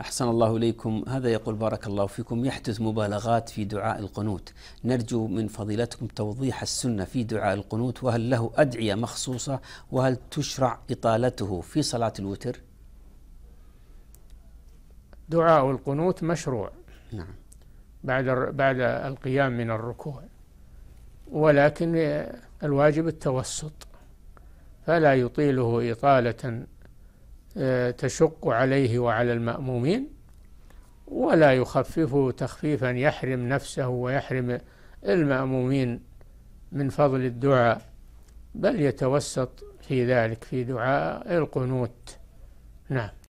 أحسن الله إليكم هذا يقول بارك الله فيكم يحدث مبالغات في دعاء القنوت نرجو من فضيلتكم توضيح السنة في دعاء القنوت وهل له أدعية مخصوصة وهل تشرع إطالته في صلاة الوتر دعاء القنوت مشروع نعم بعد بعد القيام من الركوع ولكن الواجب التوسط فلا يطيله إطالة تشق عليه وعلى المأمومين ولا يخففه تخفيفا يحرم نفسه ويحرم المأمومين من فضل الدعاء بل يتوسط في ذلك في دعاء القنوت نعم